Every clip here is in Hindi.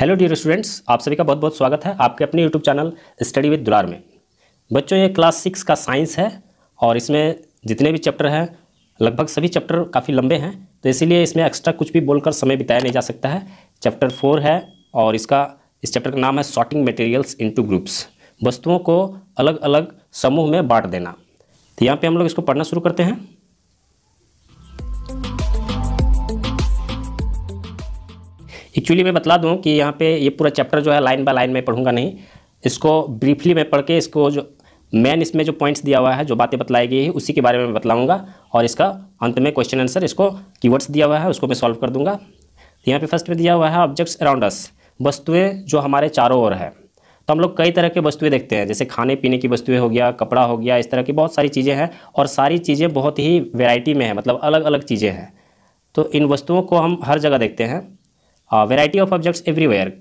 हेलो डियर स्टूडेंट्स आप सभी का बहुत बहुत स्वागत है आपके अपने यूट्यूब चैनल स्टडी विद दुलार में बच्चों ये क्लास सिक्स का साइंस है और इसमें जितने भी चैप्टर हैं लगभग सभी चैप्टर काफ़ी लंबे हैं तो इसीलिए इसमें एक्स्ट्रा कुछ भी बोलकर समय बिताया नहीं जा सकता है चैप्टर फोर है और इसका इस चैप्टर का नाम है शॉर्टिंग मटेरियल्स टू ग्रुप्स वस्तुओं को अलग अलग समूह में बांट देना तो यहाँ पर हम लोग इसको पढ़ना शुरू करते हैं एक्चुअली मैं बता दूं कि यहाँ पे ये पूरा चैप्टर जो है लाइन बाय लाइन में पढ़ूंगा नहीं इसको ब्रीफली मैं पढ़ के इसको जो मेन इसमें जो पॉइंट्स दिया हुआ है जो बातें बतलाई गई है उसी के बारे में बताऊँगा और इसका अंत में क्वेश्चन आंसर इसको कीवर्ड्स दिया हुआ है उसको मैं सॉल्व कर दूँगा तो यहाँ पर फर्स्ट में दिया हुआ है ऑब्जेक्ट्स अराउंड अस वस्तुएँ जो हमारे चारों ओर है तो हम लोग कई तरह के वस्तुएँ देखते हैं जैसे खाने पीने की वस्तुएँ हो गया कपड़ा हो गया इस तरह की बहुत सारी चीज़ें हैं और सारी चीज़ें बहुत ही वेराइटी में है मतलब अलग अलग चीज़ें हैं तो इन वस्तुओं को हम हर जगह देखते हैं वेराइटी ऑफ ऑब्जेक्ट्स एवरीवेयर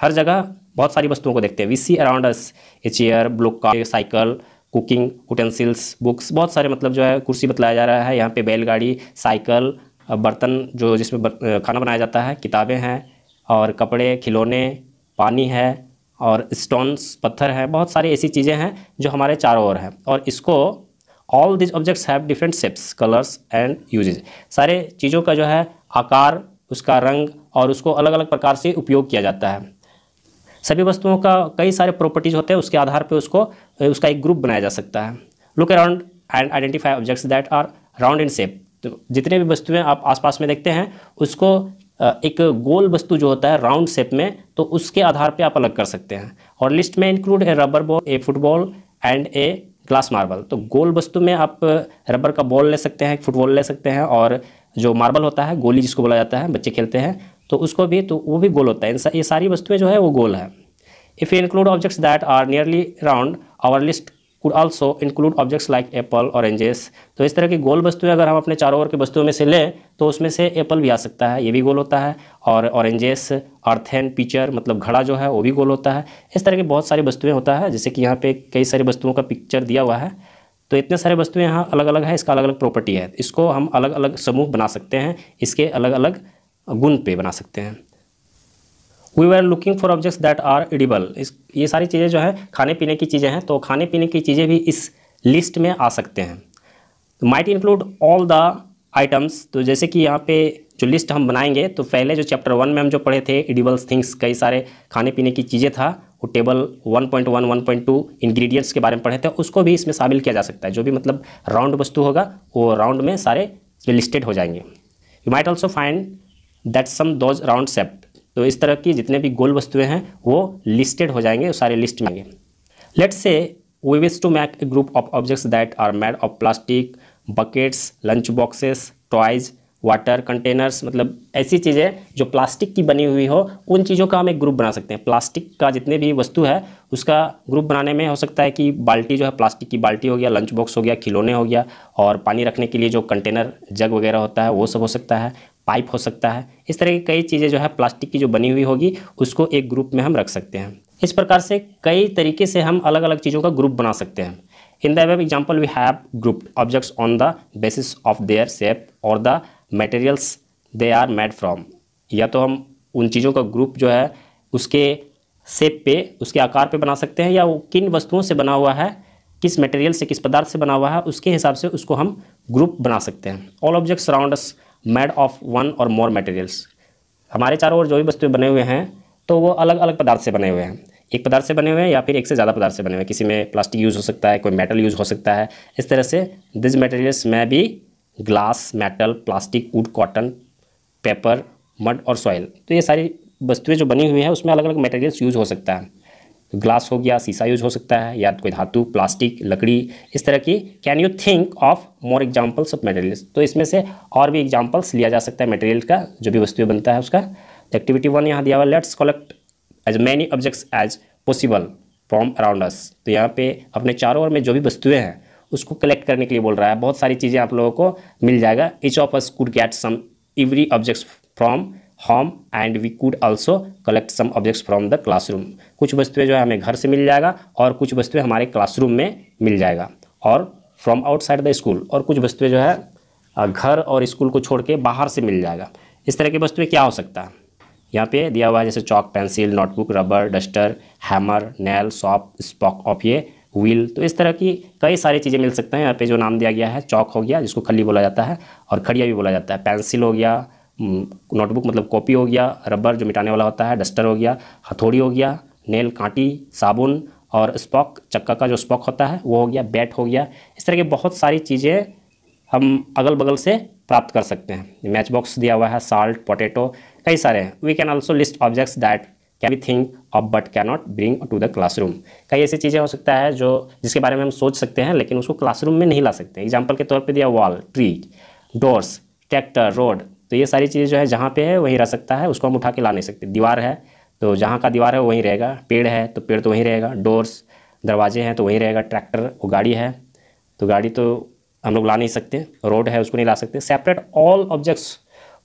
हर जगह बहुत सारी वस्तुओं को देखते हैं we see around us a chair blue car cycle cooking utensils books बहुत सारे मतलब जो है कुर्सी बतलाया जा रहा है यहाँ पे बैलगाड़ी साइकिल uh, बर्तन जो जिसमें बर, uh, खाना बनाया जाता है किताबें हैं और कपड़े खिलौने पानी है और स्टोन्स पत्थर हैं बहुत सारी ऐसी चीज़ें हैं जो हमारे चारों ओर हैं और इसको all this objects have different shapes colours and uses सारे चीज़ों का जो है आकार उसका रंग और उसको अलग अलग प्रकार से उपयोग किया जाता है सभी वस्तुओं का कई सारे प्रॉपर्टीज़ होते हैं उसके आधार पर उसको उसका एक ग्रुप बनाया जा सकता है look around and identify objects that are round in shape तो जितने भी वस्तुएं आप आसपास में देखते हैं उसको एक गोल वस्तु जो होता है राउंड शेप में तो उसके आधार पे आप अलग कर सकते हैं और लिस्ट में include a rubber ball a football and a glass marble तो गोल वस्तु में आप रबर का बॉल ले सकते हैं फुटबॉल ले सकते हैं और जो मार्बल होता है गोली जिसको बोला जाता है बच्चे खेलते हैं तो उसको भी तो वो भी गोल होता है ये सारी वस्तुएँ जो है वो गोल है if you include objects that are nearly round our list could also include objects like apple oranges तो इस तरह की गोल वस्तुएं अगर हम अपने चारों ओर की वस्तुओं में से लें तो उसमें से एप्पल भी आ सकता है ये भी गोल होता है और ऑरेंजेस अर्थेन पिक्चर मतलब घड़ा जो है वो भी गोल होता है इस तरह की बहुत सारी वस्तुएँ होता है जैसे कि यहाँ पे कई सारी वस्तुओं का पिक्चर दिया हुआ है तो इतने सारे वस्तुएं यहाँ अलग अलग है इसका अलग अलग प्रॉपर्टी है इसको हम अलग अलग समूह बना सकते हैं इसके अलग अलग गुण पे बना सकते हैं we are looking for objects that are edible इस ये सारी चीज़ें जो है खाने पीने की चीज़ें हैं तो खाने पीने की चीज़ें भी इस लिस्ट में आ सकते हैं might include all the items तो जैसे कि यहाँ पे जो लिस्ट हम बनाएंगे तो पहले जो चैप्टर वन में हम जो पढ़े थे एडिबल्स थिंग्स कई सारे खाने पीने की चीज़ें था वो टेबल 1.1 1.2 इंग्रेडिएंट्स के बारे में पढ़े थे उसको भी इसमें शामिल किया जा सकता है जो भी मतलब राउंड वस्तु होगा वो राउंड में सारे लिस्टेड हो जाएंगे you might also find that some those round shaped तो इस तरह की जितने भी गोल वस्तुएं हैं वो लिस्टेड हो जाएंगे सारे लिस्ट में let let's say we wish to make a group of objects that are made of plastic buckets lunch boxes toys water containers मतलब ऐसी चीज़ें जो प्लास्टिक की बनी हुई हो उन चीज़ों का हम एक ग्रुप बना सकते हैं प्लास्टिक का जितने भी वस्तु है उसका ग्रुप बनाने में हो सकता है कि बाल्टी जो है प्लास्टिक की बाल्टी हो गया लंच बॉक्स हो गया खिलौने हो गया और पानी रखने के लिए जो कंटेनर जग वगैरह होता है वो सब हो सकता है पाइप हो सकता है इस तरह की कई चीज़ें जो है प्लास्टिक की जो बनी हुई होगी उसको एक ग्रुप में हम रख सकते हैं इस प्रकार से कई तरीके से हम अलग अलग चीज़ों का ग्रुप बना सकते हैं in the example we have group objects on the basis of their their or the materials they are made from या तो हम उन चीज़ों का ग्रुप जो है उसके सेप पे उसके आकार पे बना सकते हैं या वो किन वस्तुओं से बना हुआ है किस मटेरियल से किस पदार्थ से बना हुआ है उसके हिसाब से उसको हम ग्रुप बना सकते हैं all objects as made of one or more materials हमारे चारों ओर जो भी वस्तुएं बने हुए हैं तो वो अलग अलग पदार्थ से बने हुए हैं एक पदार्थ से बने हुए हैं या फिर एक से ज़्यादा पदार्थ से बने हुए हैं किसी में प्लास्टिक यूज़ हो सकता है कोई मेटल यूज़ हो सकता है इस तरह से दिस मटेरियल्स में भी glass metal plastic wood cotton paper mud और सॉयल तो ये सारी वस्तुएं जो बनी हुई हैं उसमें अलग अलग मटेरियल्स यूज़ हो सकता है ग्लास हो गया शीशा यूज हो सकता है या कोई धातु प्लास्टिक लकड़ी इस तरह की can you think of more examples of materials तो इसमें से और भी एग्जाम्पल्स लिया जा सकता है मटेरियल का जो भी वस्तुएं बनता है उसका तो एक्टिविटी वन यहाँ दिया हुआ let's collect as many objects as possible from around us तो यहाँ पे अपने चारों ओर में जो भी वस्तुएँ हैं उसको कलेक्ट करने के लिए बोल रहा है बहुत सारी चीज़ें आप लोगों को मिल जाएगा each of us could get some every objects from home and we could also collect some objects from the classroom कुछ वस्तुएं जो है हमें घर से मिल जाएगा और कुछ वस्तुएं हमारे क्लासरूम में मिल जाएगा और फ्रॉम आउटसाइड द स्कूल और कुछ वस्तुएं जो है घर और स्कूल को छोड़ के बाहर से मिल जाएगा इस तरह की वस्तुएं क्या हो सकता है यहाँ पे दिया हुआ है जैसे chalk pencil notebook rubber duster hammer nail soap spoke of ये व्हील तो इस तरह की कई सारी चीज़ें मिल सकते हैं यहाँ पे जो नाम दिया गया है चौक हो गया जिसको खली बोला जाता है और खड़िया भी बोला जाता है पेंसिल हो गया नोटबुक मतलब कॉपी हो गया रबर जो मिटाने वाला होता है डस्टर हो गया हथौड़ी हो गया नेल कांटी साबुन और स्पॉक चक्का का जो स्पॉक होता है वो हो गया बैट हो गया इस तरह की बहुत सारी चीज़ें हम अगल बगल से प्राप्त कर सकते हैं मैच बॉक्स दिया हुआ है साल्ट पोटैटो कई सारे हैं we can also list objects that can be think of but can not bring to the classroom कई ऐसी चीज़ें हो सकता है जो जिसके बारे में हम सोच सकते हैं लेकिन उसको क्लासरूम में नहीं ला सकते एग्जाम्पल के तौर पर दिया wall tree doors tractor road तो ये सारी चीज़ें जो है जहाँ पे है वहीं रह सकता है उसको हम उठा के ला नहीं सकते दीवार है तो जहाँ का दीवार है वहीं रहेगा पेड़ है तो पेड़ तो वहीं रहेगा डोर्स दरवाजे हैं तो वहीं रहेगा ट्रैक्टर वो गाड़ी है तो गाड़ी तो हम लोग ला नहीं सकते रोड है उसको नहीं ला सकते separate all objects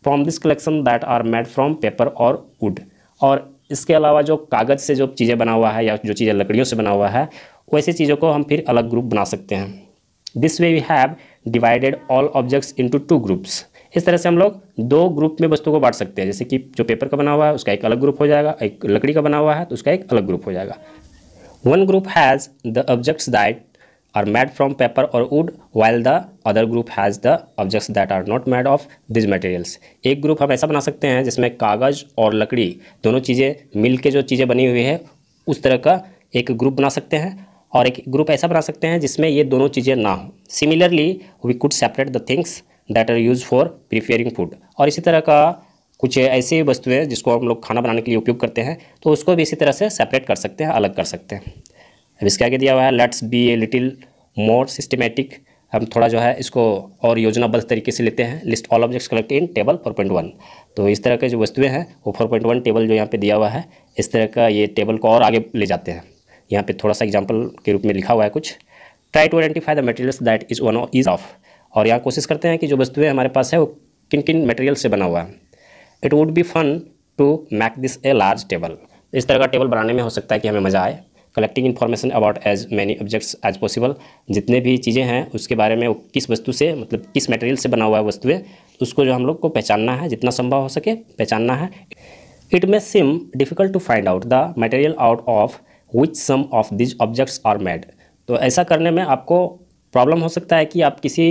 from this collection that are made from paper or wood और इसके अलावा जो कागज़ से जो चीज़ें बना हुआ है या जो चीज़ें लकड़ियों से बना हुआ है वैसी चीज़ों को हम फिर अलग ग्रुप बना सकते हैं this way we have divided all objects into two groups इस तरह से हम लोग दो ग्रुप में वस्तुओं को बांट सकते हैं जैसे कि जो पेपर का बना हुआ है उसका एक अलग ग्रुप हो जाएगा एक लकड़ी का बना हुआ है तो उसका एक अलग ग्रुप हो जाएगा one group has the objects that are made from paper or wood while the other group has the objects that are not made of these materials एक ग्रुप हम ऐसा बना सकते हैं जिसमें कागज़ और लकड़ी दोनों चीज़ें मिल के जो चीज़ें बनी हुई है उस तरह का एक ग्रुप बना सकते हैं और एक ग्रुप ऐसा बना सकते हैं जिसमें ये दोनों चीज़ें ना हो similarly we could separate the things that are use for preparing food और इसी तरह का कुछ ऐसी वस्तुएं जिसको हम लोग खाना बनाने के लिए उपयोग करते हैं तो उसको भी इसी तरह से सेपरेट कर सकते हैं अलग कर सकते हैं अब इसके आगे दिया हुआ है let's be a little more systematic हम थोड़ा जो है इसको और योजनाबद्ध तरीके से लेते हैं list all objects collect in table four point one तो इस तरह के जो वस्तुएं हैं वो फोर पॉइंट वन टेबल जो यहाँ पे दिया हुआ है इस तरह का ये टेबल को और आगे ले जाते हैं यहाँ पे थोड़ा सा एग्जाम्पल के रूप में लिखा हुआ है कुछ try to identify the materials that is one is of और यहाँ कोशिश करते हैं कि जो वस्तुएँ हमारे पास है वो किन किन मटेरियल से बना हुआ है it would be fun to make this a large table इस तरह का टेबल बनाने में हो सकता है कि हमें मज़ा आए collecting information about as many objects as possible जितने भी चीज़ें हैं उसके बारे में किस वस्तु से मतलब किस मटेरियल से बना हुआ है वस्तु है उसको जो हम लोग को पहचानना है जितना संभव हो सके पहचानना है it may seem difficult to find out the material out of which some of these objects are made तो ऐसा करने में आपको प्रॉब्लम हो सकता है कि आप किसी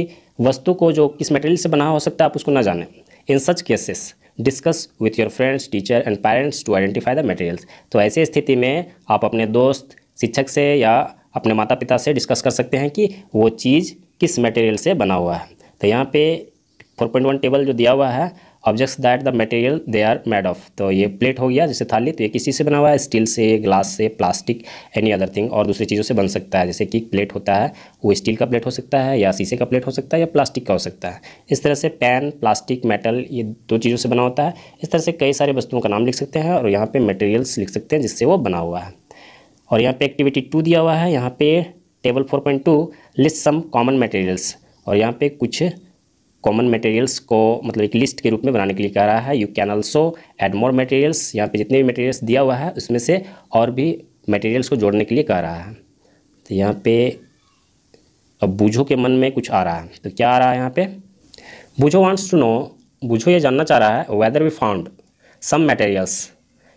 वस्तु को जो किस मटेरियल से बना हो सकता है आप उसको ना जाने in such cases discuss with your friends teacher and parents to identify the materials तो ऐसे स्थिति में आप अपने दोस्त शिक्षक से या अपने माता पिता से डिस्कस कर सकते हैं कि वो चीज़ किस मटेरियल से बना हुआ है तो यहाँ पे 4.1 टेबल जो दिया हुआ है objects that the material they are made of तो ये प्लेट हो गया जैसे थाली तो ये किसी से बना हुआ है स्टील से ग्लास से प्लास्टिक एनी अदर थिंग और दूसरी चीज़ों से बन सकता है जैसे कि प्लेट होता है वो स्टील का प्लेट हो सकता है या शीशे का प्लेट हो सकता है या प्लास्टिक का हो सकता है इस तरह से पैन प्लास्टिक मेटल ये दो चीज़ों से बना होता है इस तरह से कई सारे वस्तुओं का नाम लिख सकते हैं और यहाँ पर मटेरियल्स लिख सकते हैं जिससे वो बना हुआ है और यहाँ पर एक्टिविटी टू दिया हुआ है यहाँ पे table four point two list some common materials और यहाँ पे कुछ कॉमन मटेरियल्स को मतलब एक लिस्ट के रूप में बनाने के लिए कह रहा है you can also add more materials यहाँ पे जितने भी मटेरियल्स दिया हुआ है उसमें से और भी मटेरियल्स को जोड़ने के लिए कह रहा है तो यहाँ पे अब बूझो के मन में कुछ आ रहा है तो क्या आ रहा है यहाँ पे बूझो वांट्स टू नो बूझो ये जानना चाह रहा है whether we found some materials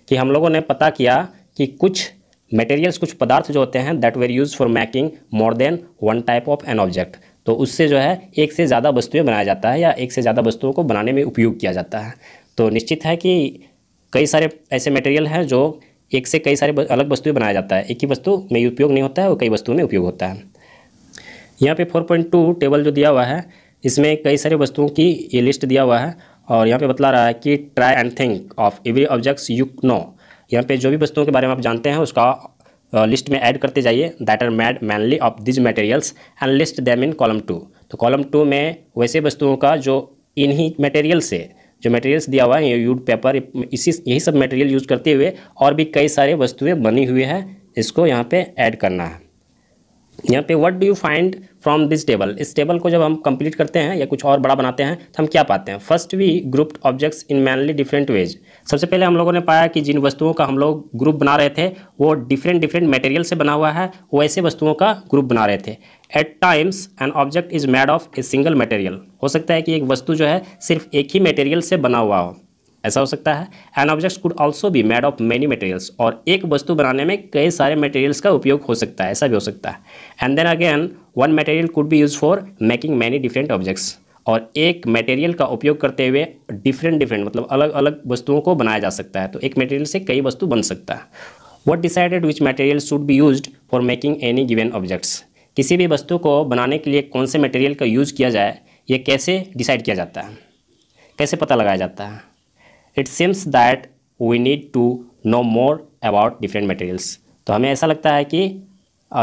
कि हम लोगों ने पता किया कि कुछ मटेरियल्स कुछ पदार्थ जो होते हैं that were use for making more than one type of an object तो उससे जो है एक से ज़्यादा वस्तुएँ बनाया जाता है या एक से ज़्यादा वस्तुओं को बनाने में उपयोग किया जाता है तो निश्चित है कि कई सारे ऐसे मटेरियल हैं जो एक से कई सारे अलग वस्तुएँ बनाया जाता है एक ही वस्तु में उपयोग नहीं होता है और कई वस्तुओं में उपयोग होता है यहाँ पे 4.2 टेबल जो दिया हुआ है इसमें कई सारे वस्तुओं की ये लिस्ट दिया हुआ है और यहाँ पे बता रहा है कि try and think of every objects you know यहाँ पे जो भी वस्तुओं के बारे में आप जानते हैं उसका लिस्ट में ऐड करते जाइए that are made mainly of these materials and list them in column two तो कॉलम टू में वैसे वस्तुओं का जो इन्हीं मटेरियल से जो मटेरियल्स दिया हुआ है यूड पेपर इसी यही सब मटेरियल यूज करते हुए और भी कई सारे वस्तुएं बनी हुई हैं इसको यहाँ पे ऐड करना है यहाँ पे what do you find from this table इस टेबल को जब हम कंप्लीट करते हैं या कुछ और बड़ा बनाते हैं तो हम क्या पाते हैं first we grouped objects in mainly different ways सबसे पहले हम लोगों ने पाया कि जिन वस्तुओं का हम लोग ग्रुप बना रहे थे वो डिफरेंट डिफरेंट मटेरियल से बना हुआ है वो ऐसे वस्तुओं का ग्रुप बना रहे थे at times an object is made of a single material हो सकता है कि एक वस्तु जो है सिर्फ एक ही मटेरियल से बना हुआ हो ऐसा हो सकता है एन ऑब्जेक्ट कुड ऑल्सो भी मेड ऑफ मेनी मटेरियल्स और एक वस्तु बनाने में कई सारे मटेरियल्स का उपयोग हो सकता है ऐसा भी हो सकता है and then again one material could be use for making many different objects और एक मटेरियल का उपयोग करते हुए डिफरेंट डिफरेंट मतलब अलग अलग वस्तुओं को बनाया जा सकता है तो एक मटेरियल से कई वस्तु बन सकता है what decided which material should be use for making any given objects किसी भी वस्तु को बनाने के लिए कौन से मटेरियल का यूज़ किया जाए ये कैसे डिसाइड किया जाता है कैसे पता लगाया जाता है it seems that we need to know more about different materials तो हमें ऐसा लगता है कि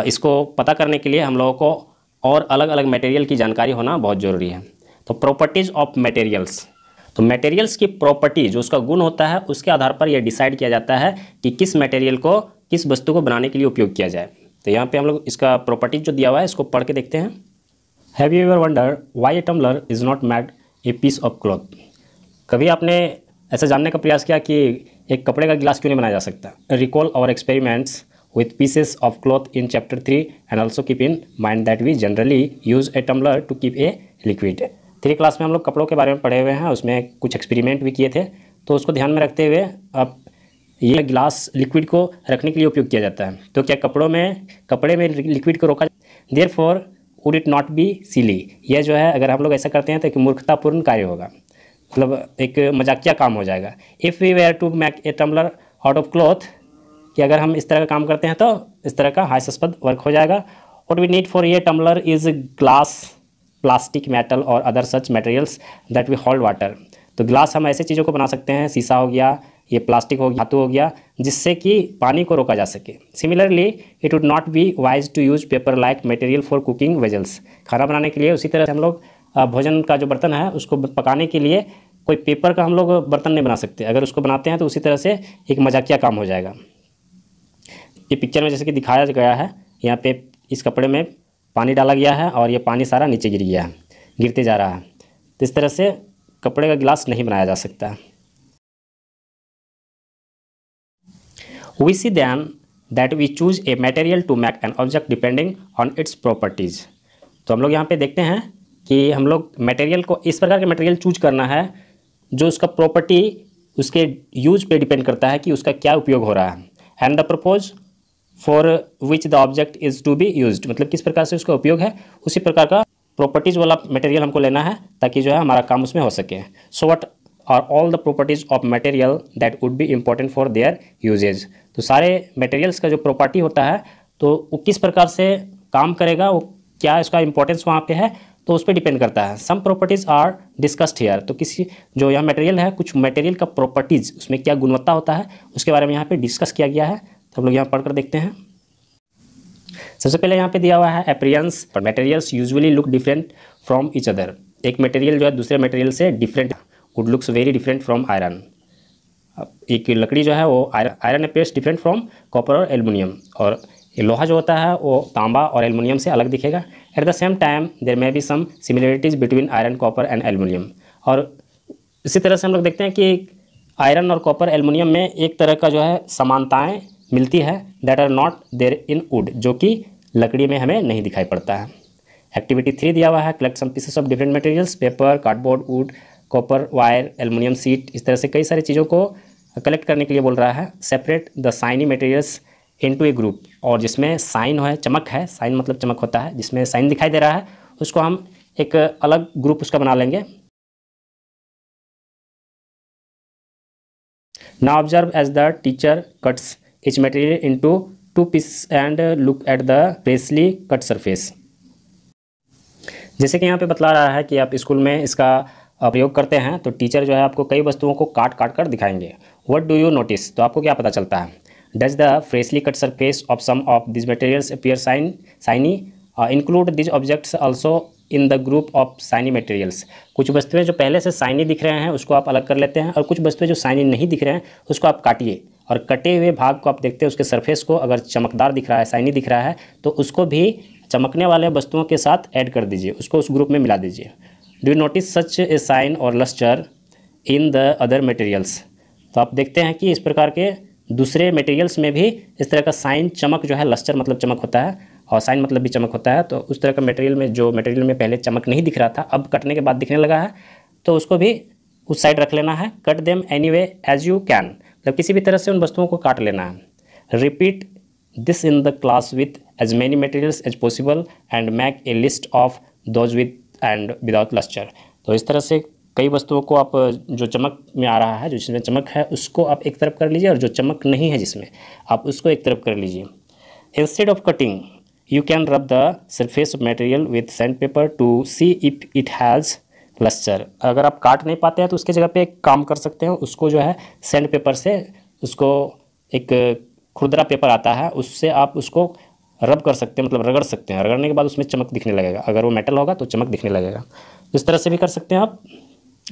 इसको पता करने के लिए हम लोगों को और अलग अलग मटेरियल की जानकारी होना बहुत ज़रूरी है तो प्रॉपर्टीज़ ऑफ मटेरियल्स तो मटेरियल्स की प्रॉपर्टी जो उसका गुण होता है उसके आधार पर यह डिसाइड किया जाता है कि किस मटेरियल को किस वस्तु को बनाने के लिए उपयोग किया जाए तो यहाँ पे हम लोग इसका प्रॉपर्टीज जो दिया हुआ है इसको पढ़ के देखते हैं have you ever wonder why a tumbler is not made a piece of cloth कभी आपने ऐसा जानने का प्रयास किया कि एक कपड़े का गिलास क्यों नहीं बनाया जा सकता recall our experiments with pieces of cloth in chapter three and also keep in mind that we generally use a tumbler to keep a liquid three class में हम लोग कपड़ों के बारे में पढ़े हुए हैं उसमें कुछ एक्सपेरिमेंट भी किए थे तो उसको ध्यान में रखते हुए अब ये गिलास लिक्विड को रखने के लिए उपयोग किया जाता है तो क्या कपड़ों में कपड़े में लिक्विड को रोका therefore would it not be silly यह जो है अगर हम लोग ऐसा करते हैं तो एक मूर्खतापूर्ण कार्य होगा मतलब एक मजाकिया काम हो जाएगा if we were to make a tumbler out of cloth कि अगर हम इस तरह का काम करते हैं तो इस तरह का हास्यास्पद वर्क हो जाएगा और we need for a tumbler is glass plastic metal और other such materials that we hold water तो ग्लास हम ऐसे चीज़ों को बना सकते हैं शीशा हो गया ये प्लास्टिक हो गया धातु हो गया जिससे कि पानी को रोका जा सके similarly it would not be wise to use paper like material for cooking vessels खाना बनाने के लिए उसी तरह से हम लोग भोजन का जो बर्तन है उसको पकाने के लिए कोई पेपर का हम लोग बर्तन नहीं बना सकते अगर उसको बनाते हैं तो उसी तरह से एक मजाकिया काम हो जाएगा ये पिक्चर में जैसे कि दिखाया गया है यहाँ पे इस कपड़े में पानी डाला गया है और ये पानी सारा नीचे गिर गया है गिरते जा रहा है तो इस तरह से कपड़े का गिलास नहीं बनाया जा सकता we see then that we choose a material to make an object depending on its properties तो हम लोग यहाँ पे देखते हैं कि हम लोग मटेरियल को इस प्रकार के मटेरियल चूज करना है जो उसका प्रॉपर्टी उसके यूज पे डिपेंड करता है कि उसका क्या उपयोग हो रहा है and the purpose for which the object is to be use मतलब किस प्रकार से उसका उपयोग है उसी प्रकार का प्रॉपर्टीज़ वाला मटेरियल हमको लेना है ताकि जो है हमारा काम उसमें हो सके so what are all the properties of material that would be important for their uses तो सारे मटेरियल्स का जो प्रॉपर्टी होता है तो वो किस प्रकार से काम करेगा वो क्या इसका इम्पोर्टेंस वहाँ पे है तो उस पर डिपेंड करता है some properties are discussed here तो किसी जो यहाँ मटेरियल है कुछ मटेरियल का प्रॉपर्टीज़ उसमें क्या गुणवत्ता होता है उसके बारे में यहाँ पे डिस्कस किया गया है तो हम लोग यहाँ पढ़कर देखते हैं सबसे पहले यहाँ पे दिया हुआ है अप्रियंस पर materials usually look different from each other एक मटेरियल जो है दूसरे मटेरियल से different wood looks very different from iron एक लकड़ी जो है वो iron appears different from copper और एल्यूमिनियम और ये लोहा जो होता है वो तांबा और एलमिनियम से अलग दिखेगा at the same time there may be some similarities between iron copper and aluminium और इसी तरह से हम लोग देखते हैं कि आयरन और कॉपर एलमिनियम में एक तरह का जो है समानताएँ मिलती है that are not there in wood जो कि लकड़ी में हमें नहीं दिखाई पड़ता है एक्टिविटी थ्री दिया हुआ है collect some pieces of different materials paper cardboard wood copper wire aluminium sheet इस तरह से कई सारी चीज़ों को कलेक्ट करने के लिए बोल रहा है separate the shiny materials into a group और जिसमें साइन है चमक है साइन मतलब चमक होता है जिसमें साइन दिखाई दे रहा है उसको हम एक अलग ग्रुप उसका बना लेंगे ना observe as the teacher cuts each material into two piece and look at the freshly cut surface जैसे कि यहाँ पे बतला रहा है कि आप स्कूल में इसका प्रयोग करते हैं तो टीचर जो है आपको कई वस्तुओं को काट काट कर दिखाएंगे वट डू यू नोटिस तो आपको क्या पता चलता है Does the freshly cut surface of some of these materials appear shine, shiny? Uh, include these objects also in the group of shiny materials कुछ वस्तुएं जो पहले से साइनी दिख रहे हैं उसको आप अलग कर लेते हैं और कुछ वस्तुएं जो साइनी नहीं दिख रहे हैं उसको आप काटिए और कटे हुए भाग को आप देखते हैं उसके सरफेस को अगर चमकदार दिख रहा है साइनी दिख रहा है तो उसको भी चमकने वाले वस्तुओं के साथ ऐड कर दीजिए उसको उस ग्रुप में मिला दीजिए do you notice such a shine और lustre in the other materials तो आप देखते हैं कि इस प्रकार के दूसरे मटेरियल्स में भी इस तरह का साइन चमक जो है लस्टर मतलब चमक होता है और साइन मतलब भी चमक होता है तो उस तरह का मटेरियल में जो मटेरियल में पहले चमक नहीं दिख रहा था अब कटने के बाद दिखने लगा है तो उसको भी उस साइड रख लेना है cut them any way as you can मतलब किसी भी तरह से उन वस्तुओं को काट लेना है repeat this in the class with as many materials as possible and make a list of those with and without lustre तो इस तरह से कई वस्तुओं को आप जो चमक में आ रहा है जो जिसमें चमक है उसको आप एक तरफ कर लीजिए और जो चमक नहीं है जिसमें आप उसको एक तरफ कर लीजिए instead of cutting can rub the surface of material with sand paper to see if it has cluster अगर आप काट नहीं पाते हैं तो उसके जगह पे एक काम कर सकते हैं उसको जो है सैंड पेपर से उसको एक खुरदरा पेपर आता है उससे आप उसको रब कर सकते हैं मतलब रगड़ सकते हैं रगड़ने के बाद उसमें चमक दिखने लगेगा अगर वो मेटल होगा तो चमक दिखने लगेगा इस तरह से भी कर सकते हैं आप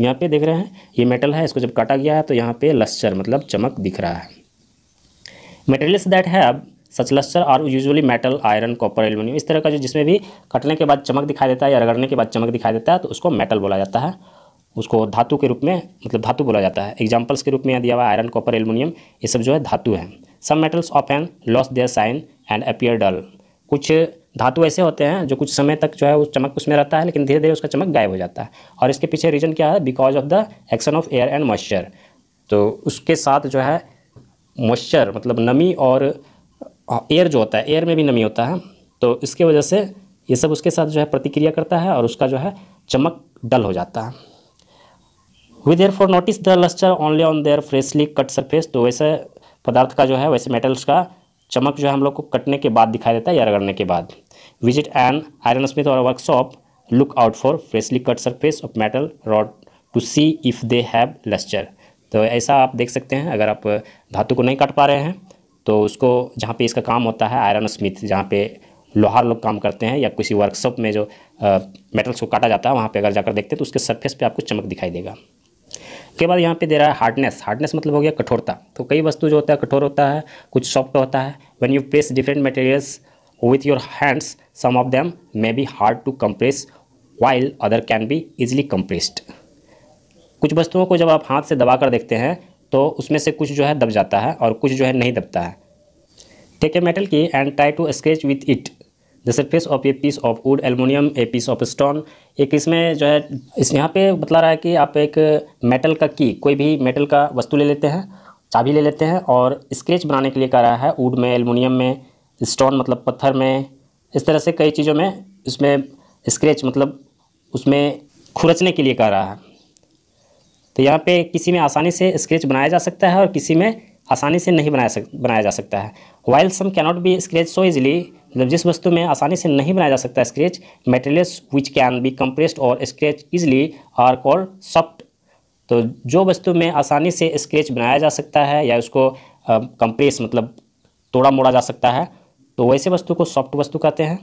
यहाँ पे देख रहे हैं ये मेटल है इसको जब काटा गया है तो यहाँ पे लस्चर मतलब चमक दिख रहा है materials that have such lustre और usually metal iron copper aluminium इस तरह का जो जिसमें भी कटने के बाद चमक दिखाई देता है या रगड़ने के बाद चमक दिखाई देता है तो उसको मेटल बोला जाता है उसको धातु के रूप में मतलब धातु बोला जाता है एग्जाम्पल्स के रूप में यहाँ दिया हुआ आयरन कॉपर एल्यूमिनियम ये सब जो है धातु है some metals often lose their shine and appear dull कुछ धातु ऐसे होते हैं जो कुछ समय तक जो है उस चमक उसमें रहता है लेकिन धीरे धीरे उसका चमक गायब हो जाता है और इसके पीछे रीज़न क्या है because of the action of air and moisture तो उसके साथ जो है मॉइस्चर मतलब नमी और एयर जो होता है एयर में भी नमी होता है तो इसके वजह से ये सब उसके साथ जो है प्रतिक्रिया करता है और उसका जो है चमक डल हो जाता है with air for notice the lustre only on their freshly cut surface तो वैसे पदार्थ का जो है वैसे मेटल्स का चमक जो है हम लोग को कटने के बाद दिखाई देता है या रगड़ने के बाद विजिट एन आयरन स्मिथ और workshop look out for freshly cut surface of metal rod to see if they have lustre तो ऐसा आप देख सकते हैं अगर आप धातु को नहीं काट पा रहे हैं तो उसको जहाँ पे इसका काम होता है आयरन स्मिथ जहाँ पे लोहार लोग काम करते हैं या किसी वर्कशॉप में जो मेटल्स को काटा जाता है वहाँ पे अगर जाकर देखते हैं तो उसके सरफेस पे आपको चमक दिखाई देगा उसके बाद यहाँ पे दे रहा है हार्डनेस हार्डनेस मतलब हो गया कठोरता तो कई वस्तु जो होता है कठोर होता है कुछ सॉफ्ट होता है when you press different materials with your hands some of them may be hard to compress while other can be easily compressed कुछ वस्तुओं को जब आप हाथ से दबा कर देखते हैं तो उसमें से कुछ जो है दब जाता है और कुछ जो है नहीं दबता है take a metal key and try to scratch with it the surface of a piece of wood aluminium a piece of stone एक इसमें जो है इस यहाँ पे बतला रहा है कि आप एक मेटल का की कोई भी मेटल का वस्तु ले लेते हैं चाबी ले लेते हैं और स्केच बनाने के लिए कह रहा है वुड में एलमोनियम में स्टोन मतलब पत्थर में इस तरह से कई चीज़ों में इसमें स्क्रेच मतलब उसमें खुरचने के लिए कह रहा है तो यहाँ पे किसी में आसानी से स्क्रेच बनाया जा सकता है और किसी में आसानी से नहीं बनाया सक बनाया जा सकता है while some cannot be scratch so easily मतलब जिस वस्तु में आसानी से नहीं बनाया जा सकता scratch materials which can be compressed और scratch easily are call soft तो जो वस्तु में आसानी से स्क्रेच बनाया जा सकता है या उसको कंप्रेस मतलब तोड़ा मोड़ा जा सकता है तो वैसे वस्तु को सॉफ्ट वस्तु कहते हैं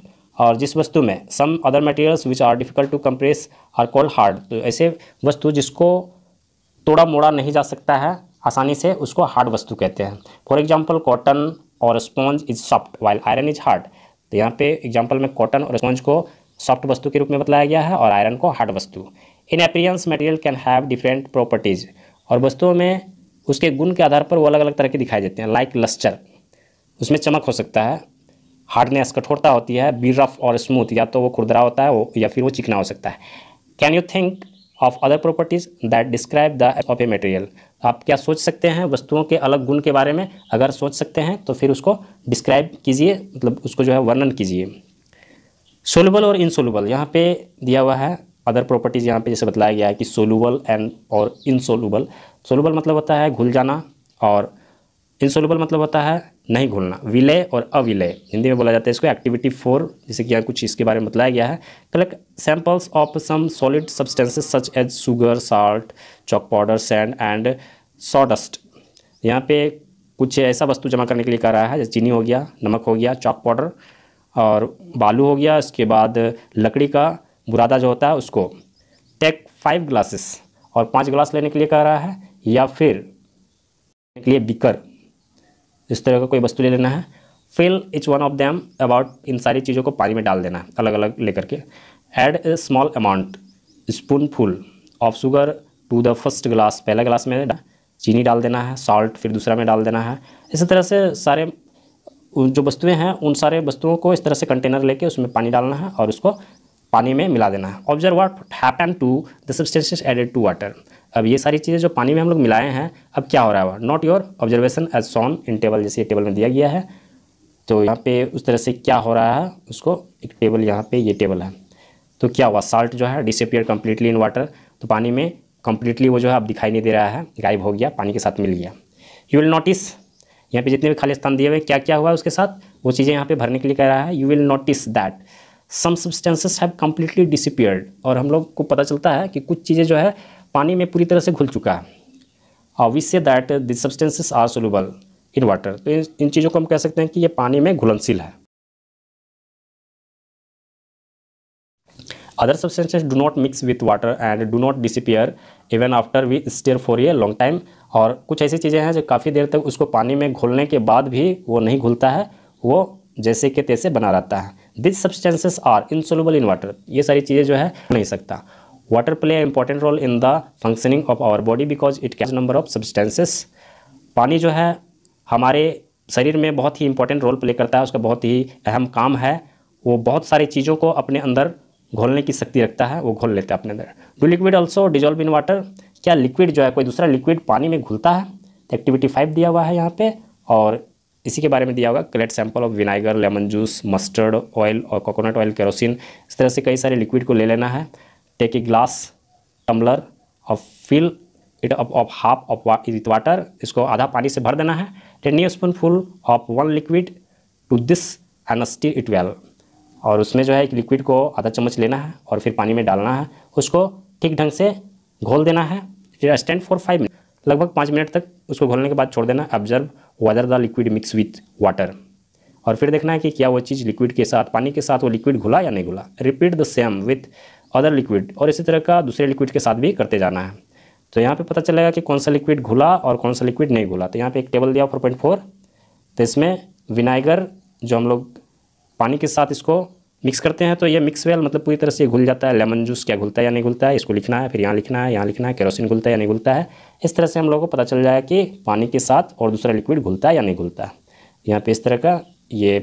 और जिस वस्तु में some other materials which are difficult to compress are call hard तो ऐसे वस्तु जिसको तोड़ा मोड़ा नहीं जा सकता है आसानी से उसको हार्ड वस्तु कहते हैं फॉर एग्जाम्पल कॉटन और sponge is soft while iron is hard तो यहाँ पे एग्जाम्पल में कॉटन और स्पॉन्ज को सॉफ्ट वस्तु के रूप में बताया गया है और आयरन को हार्ड वस्तु in appearance material can have different properties और वस्तुओं में उसके गुण के आधार पर वो अलग अलग तरह के दिखाई देते हैं लाइक लस्चर उसमें चमक हो सकता है हार्डनेस कठोरता होती है बी रफ और स्मूथ या तो वो खुरदरा होता है या फिर वो चिकना हो सकता है can you think of other properties that describe the of a material आप क्या सोच सकते हैं वस्तुओं के अलग गुण के बारे में अगर सोच सकते हैं तो फिर उसको डिस्क्राइब कीजिए मतलब उसको जो है वर्णन कीजिए सोलबल और इनसोलबल यहाँ पे दिया हुआ है अदर प्रॉपर्टीज़ यहाँ पे जैसे बताया गया है कि सोलूबल एंड और इनसोलूबल सोलूबल मतलब होता है घुल जाना और इनसोलूबल मतलब होता है नहीं घुलना विलय और अविलय हिंदी में बोला जाता है इसको एक्टिविटी फोर जैसे कि यहाँ कुछ इसके बारे में बताया गया है collect samples of some solid substances such as sugar salt chalk powder sand and sawdust यहाँ पे कुछ ऐसा वस्तु जमा करने के लिए कह रहा है जैसे चीनी हो गया नमक हो गया चॉक पाउडर और बालू हो गया इसके बाद लकड़ी का बुरादा जो होता है उसको टेक फाइव ग्लासेस और पाँच ग्लास लेने के लिए कह रहा है या फिर के लिए बिकर इस तरह का कोई वस्तु ले लेना है fill each one of them about इन सारी चीज़ों को पानी में डाल देना है अलग अलग लेकर के add a small amount full of sugar to the first glass पहला ग्लास में चीनी डाल देना है सॉल्ट फिर दूसरा में डाल देना है इसी तरह से सारे जो वस्तुएं हैं उन सारे वस्तुओं को इस तरह से कंटेनर लेके उसमें पानी डालना है और उसको पानी में मिला देना है observe what happen to the substances added to water अब ये सारी चीज़ें जो पानी में हम लोग मिलाए हैं अब क्या हो रहा है note your observation as shown in table जैसे ये टेबल में दिया गया है तो यहाँ पे उस तरह से क्या हो रहा है उसको एक टेबल यहाँ पे ये टेबल है तो क्या हुआ साल्ट जो है डिसअपियर कम्प्लीटली इन वाटर तो पानी में कम्प्लीटली वो जो है अब दिखाई नहीं दे रहा है गायब हो गया पानी के साथ मिल गया यू विल नोटिस यहाँ पे जितने भी खाली स्थान दिए हुए क्या क्या हुआ उसके साथ वो चीज़ें यहाँ पे भरने के लिए कह रहा है you will notice that some substances have completely disappeared और हम लोग को पता चलता है कि कुछ चीज़ें जो है पानी में पूरी तरह से घुल चुका है say that this substances are soluble in water तो इन, चीज़ों को हम कह सकते हैं कि ये पानी में घुलनशील है other substances do not mix with water and do not disappear even after we stir for a long time और कुछ ऐसी चीज़ें हैं जो काफ़ी देर तक उसको पानी में घुलने के बाद भी वो नहीं घुलता है वो जैसे के तैसे बना रहता है this substances are insoluble in water ये सारी चीज़ें जो है नहीं सकता water play an role in the functioning of our body because it it number of substances पानी जो है हमारे शरीर में बहुत ही इंपॉर्टेंट रोल प्ले करता है उसका बहुत ही अहम काम है वो बहुत सारी चीज़ों को अपने अंदर घोलने की शक्ति रखता है वो घोल लेता है अपने अंदर do liquid also dissolve in water क्या लिक्विड जो है कोई दूसरा लिक्विड पानी में घुलता है तो एक्टिविटी फाइव दिया हुआ है यहाँ पे और इसी के बारे में दिया हुआ collect sample of vinegar lemon juice mustard oil और कोकोनट ऑयल केरोसिन इस तरह से कई सारे लिक्विड को ले लेना है take a glass tumbler of fill it of of half of with water इसको आधा पानी से भर देना है ten spoon full of one liquid to this and stir it well और उसमें जो है एक लिक्विड को आधा चम्मच लेना है और फिर पानी में डालना है उसको ठीक ढंग से घोल देना है फिर स्टैंड फॉर फाइव मिनट लगभग पाँच मिनट तक उसको घोलने के बाद छोड़ देना है observe whether the liquid mix with water और फिर देखना है कि क्या वो चीज़ लिक्विड के साथ पानी के साथ वो लिक्विड घुला या नहीं घुला repeat the same with other liquid और इसी तरह का दूसरे लिक्विड के साथ भी करते जाना है तो यहाँ पे पता चलेगा कि कौन सा लिक्विड घुला और कौन सा लिक्विड नहीं घुला तो यहाँ पे एक टेबल दिया 4.4 तो इसमें विनाइगर जो हम लोग पानी के साथ इसको मिक्स करते हैं तो ये मिक्स वेल मतलब पूरी तरह से घुल जाता है लेमन जूस क्या घुलता है या नहीं घुलता है इसको लिखना है फिर यहाँ लिखना है यहाँ लिखना है केरोसिन घुलता है या नहीं घुलता है इस तरह से हम लोगों को पता चल जाएगा कि पानी के साथ और दूसरा लिक्विड घुलता है या नहीं घुलता है यहाँ पर इस तरह का ये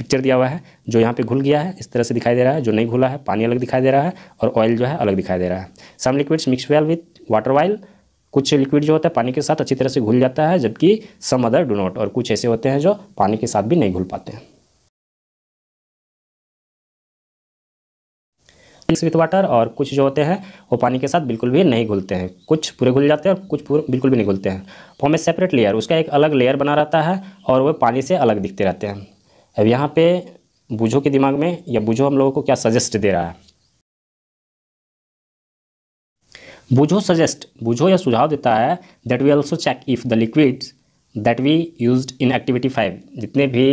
पिक्चर दिया हुआ है जो यहाँ पे घुल गया है इस तरह से दिखाई दे रहा है जो नहीं घुला है पानी अलग दिखाई दे रहा है और ऑयल जो है अलग दिखाई दे रहा है some liquids mix well with water oil कुछ लिक्विड जो होता है पानी के साथ अच्छी तरह से घुल जाता है जबकि सम अदर डू नॉट और कुछ ऐसे होते हैं जो पानी के साथ भी नहीं घुल पाते हैं मिक्स विथ वाटर और कुछ जो होते हैं वो पानी के साथ बिल्कुल भी नहीं घुलते हैं कुछ पूरे घुल जाते हैं और कुछ पूरे बिल्कुल भी नहीं घुलते हैं फॉर्म ए सेपरेट लेयर उसका एक अलग लेयर बना रहता है और वह पानी से अलग दिखते रहते हैं अब यहाँ पे बुझो के दिमाग में या बुझो हम लोगों को क्या सजेस्ट दे रहा है बुझो सजेस्ट बुझो यह सुझाव देता है that we also check if the liquid that we use in activity five जितने भी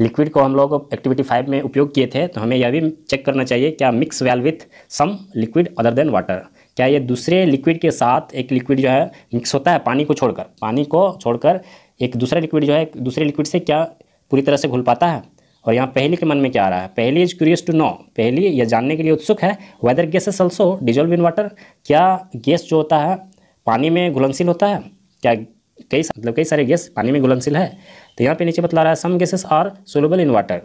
लिक्विड को हम लोग एक्टिविटी फाइव में उपयोग किए थे तो हमें यह भी चेक करना चाहिए क्या mix well with some liquid other than water क्या ये दूसरे लिक्विड के साथ एक लिक्विड जो है मिक्स होता है पानी को छोड़कर पानी को छोड़कर एक दूसरा लिक्विड जो है दूसरे लिक्विड से क्या पूरी तरह से घुल पाता है और यहाँ पहली के मन में क्या आ रहा है पहली इज क्यूरियस टू नो पहली यह जानने के लिए उत्सुक है whether gas is also dissolve in water क्या गैस जो होता है पानी में घुलनशील होता है क्या कई मतलब कई सारे गैस पानी में घुलनशील है तो यहाँ पे नीचे बतला रहा है some gases are soluble in water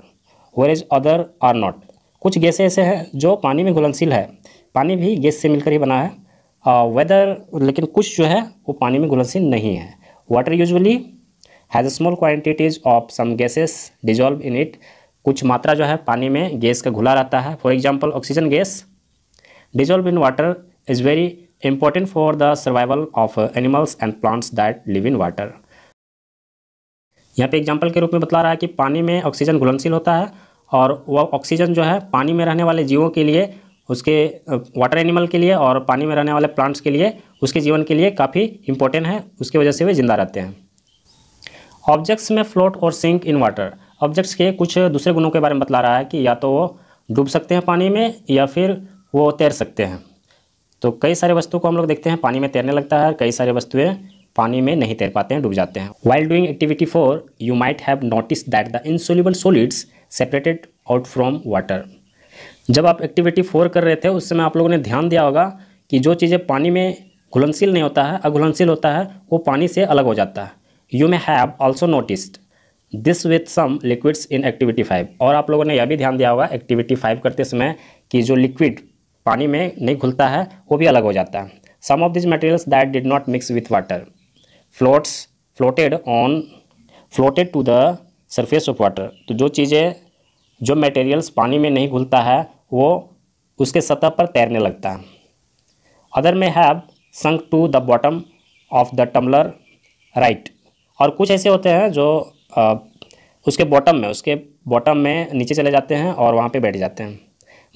where is other are not कुछ गैसे ऐसे हैं जो पानी में घुलनशील है पानी भी गैस से मिलकर ही बना है वेदर लेकिन कुछ जो है वो पानी में घुलनशील नहीं है water usually has small quantities of some gases dissolve in it कुछ मात्रा जो है पानी में गैस का घुला रहता है for example oxygen gas dissolve in water is very important for the survival of animals and plants that live in water यहाँ पे एग्जाम्पल के रूप में बता रहा है कि पानी में ऑक्सीजन घुलनशील होता है और वह ऑक्सीजन जो है पानी में रहने वाले जीवों के लिए उसके वाटर एनिमल के लिए और पानी में रहने वाले प्लांट्स के लिए उसके जीवन के लिए काफ़ी इंपॉर्टेंट है उसकी वजह से वे ज़िंदा रहते हैं ऑब्जेक्ट्स में फ्लोट और सिंक इन वाटर ऑब्जेक्ट्स के कुछ दूसरे गुणों के बारे में बतला रहा है कि या तो वो डूब सकते हैं पानी में या फिर वो तैर सकते हैं तो कई सारे वस्तु को हम लोग देखते हैं पानी में तैरने लगता है कई सारे वस्तुएं पानी में नहीं तैर पाते हैं डूब जाते हैं while doing activity four you might have notice that the insoluble solids separated out from water जब आप एक्टिविटी फोर कर रहे थे उस समय आप लोगों ने ध्यान दिया होगा कि जो चीज़ें पानी में घुलनशील नहीं होता है अघुलनशील होता है वो पानी से अलग हो जाता है you may have also noticed this with some liquids in activity five और आप लोगों ने यह भी ध्यान दिया होगा एक्टिविटी फाइव करते समय कि जो लिक्विड पानी में नहीं घुलता है वो भी अलग हो जाता है some of this materials that did not mix with water floats floated on floated to the surface of water तो जो चीज़ें जो मटेरियल्स पानी में नहीं घुलता है वो उसके सतह पर तैरने लगता है अदर में have sunk to the bottom of the tumbler right और कुछ ऐसे होते हैं जो आ, उसके बॉटम में उसके बॉटम में नीचे चले जाते हैं और वहाँ पे बैठ जाते हैं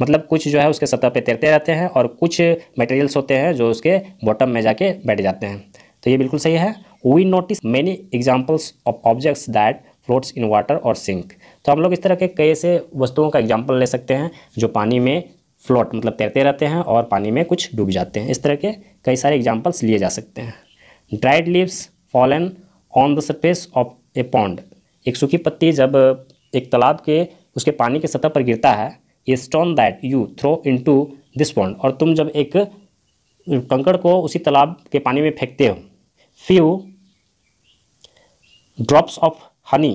मतलब कुछ जो है उसके सतह पे तैरते रहते हैं और कुछ मटेरियल्स होते हैं जो उसके बॉटम में जाके बैठ जाते हैं तो ये बिल्कुल सही है we notice many examples of objects that floats in water और सिंक तो हम लोग इस तरह के कई ऐसे वस्तुओं का एग्जाम्पल ले सकते हैं जो पानी में फ्लोट मतलब तैरते रहते हैं और पानी में कुछ डूब जाते हैं इस तरह के कई सारे एग्जाम्पल्स लिए जा सकते हैं dried leaves fallen on the surface of a pond एक सूखी पत्ती जब एक तालाब के उसके पानी के सतह पर गिरता है a stone that you throw into this pond और तुम जब एक कंकड़ को उसी तालाब के पानी में फेंकते हो few drops of honey